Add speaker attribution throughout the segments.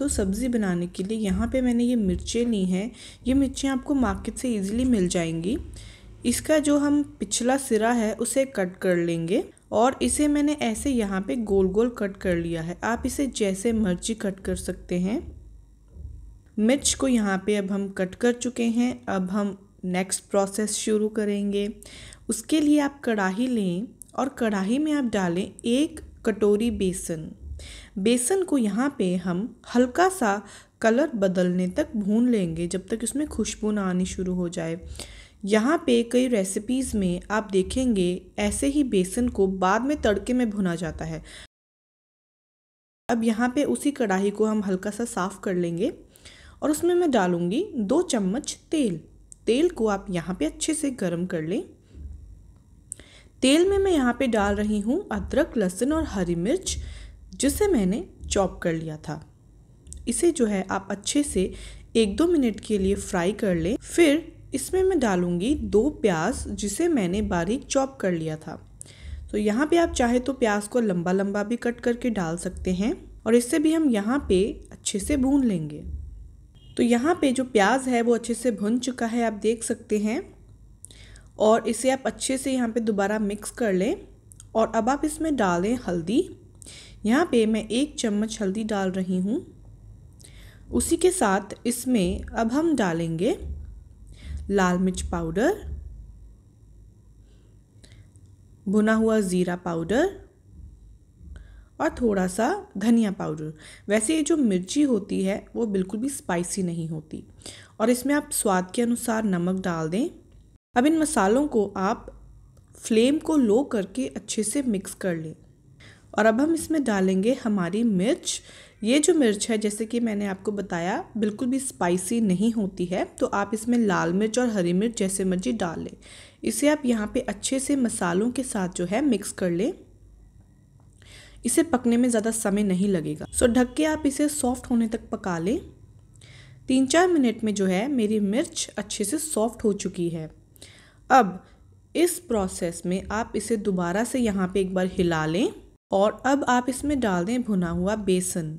Speaker 1: तो सब्ज़ी बनाने के लिए यहाँ पे मैंने ये मिर्चें ली हैं ये मिर्चें आपको मार्केट से इजीली मिल जाएंगी इसका जो हम पिछला सिरा है उसे कट कर लेंगे और इसे मैंने ऐसे यहाँ पे गोल गोल कट कर लिया है आप इसे जैसे मर्जी कट कर सकते हैं मिर्च को यहाँ पर अब हम कट कर चुके हैं अब हम नेक्स्ट प्रोसेस शुरू करेंगे उसके लिए आप कढ़ाही लें और कढ़ाही में आप डालें एक कटोरी बेसन बेसन को यहाँ पे हम हल्का सा कलर बदलने तक भून लेंगे जब तक इसमें खुशबू ना आनी शुरू हो जाए यहाँ पे कई रेसिपीज़ में आप देखेंगे ऐसे ही बेसन को बाद में तड़के में भुना जाता है अब यहाँ पे उसी कढ़ाई को हम हल्का सा साफ़ कर लेंगे और उसमें मैं डालूँगी दो चम्मच तेल तेल को आप यहाँ पे अच्छे से गर्म कर लें तेल में मैं यहाँ पे डाल रही हूँ अदरक लहसुन और हरी मिर्च जिसे मैंने चॉप कर लिया था इसे जो है आप अच्छे से एक दो मिनट के लिए फ्राई कर लें फिर इसमें मैं डालूँगी दो प्याज जिसे मैंने बारीक चॉप कर लिया था तो यहाँ पे आप चाहे तो प्याज को लंबा लंबा भी कट करके डाल सकते हैं और इससे भी हम यहाँ पे अच्छे से भून लेंगे तो यहाँ पे जो प्याज है वो अच्छे से भुन चुका है आप देख सकते हैं और इसे आप अच्छे से यहाँ पे दोबारा मिक्स कर लें और अब आप इसमें डालें हल्दी यहाँ पे मैं एक चम्मच हल्दी डाल रही हूँ उसी के साथ इसमें अब हम डालेंगे लाल मिर्च पाउडर भुना हुआ ज़ीरा पाउडर और थोड़ा सा धनिया पाउडर वैसे ये जो मिर्ची होती है वो बिल्कुल भी स्पाइसी नहीं होती और इसमें आप स्वाद के अनुसार नमक डाल दें अब इन मसालों को आप फ्लेम को लो करके अच्छे से मिक्स कर लें और अब हम इसमें डालेंगे हमारी मिर्च ये जो मिर्च है जैसे कि मैंने आपको बताया बिल्कुल भी स्पाइसी नहीं होती है तो आप इसमें लाल मिर्च और हरी मिर्च जैसे मर्जी डाल लें इसे आप यहाँ पे अच्छे से मसालों के साथ जो है मिक्स कर लें इसे पकने में ज़्यादा समय नहीं लगेगा सो ढक के आप इसे सॉफ्ट होने तक पका लें तीन चार मिनट में जो है मेरी मिर्च अच्छे से सॉफ्ट हो चुकी है अब इस प्रोसेस में आप इसे दोबारा से यहाँ पे एक बार हिला लें और अब आप इसमें डाल दें भुना हुआ बेसन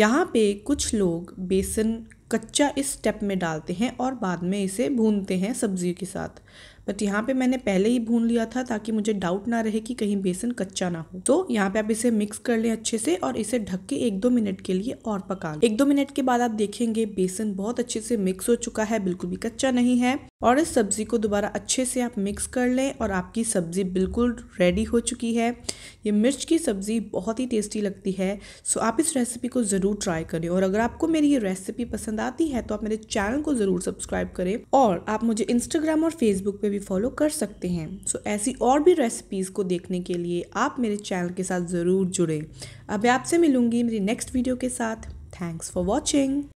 Speaker 1: यहाँ पे कुछ लोग बेसन कच्चा इस स्टेप में डालते हैं और बाद में इसे भूनते हैं सब्ज़ी के साथ बट यहाँ पे मैंने पहले ही भून लिया था ताकि मुझे डाउट ना रहे कि कहीं बेसन कच्चा ना हो तो यहाँ पे आप इसे मिक्स कर लें अच्छे से और इसे ढक के एक दो मिनट के लिए और पका लें एक दो मिनट के बाद आप देखेंगे बेसन बहुत अच्छे से मिक्स हो चुका है बिल्कुल भी कच्चा नहीं है और इस सब्जी को दोबारा अच्छे से आप मिक्स कर लें और आपकी सब्जी बिल्कुल रेडी हो चुकी है ये मिर्च की सब्जी बहुत ही टेस्टी लगती है सो आप इस रेसिपी को ज़रूर ट्राई करें और अगर आपको मेरी ये रेसिपी पसंद आती है तो आप मेरे चैनल को ज़रूर सब्सक्राइब करें और आप मुझे इंस्टाग्राम और फेसबुक पे भी भी फॉलो कर सकते हैं सो so, ऐसी और भी रेसिपीज़ को देखने के लिए आप मेरे चैनल के साथ ज़रूर जुड़ें अब आपसे मिलूँगी मेरी नेक्स्ट वीडियो के साथ थैंक्स फॉर वॉचिंग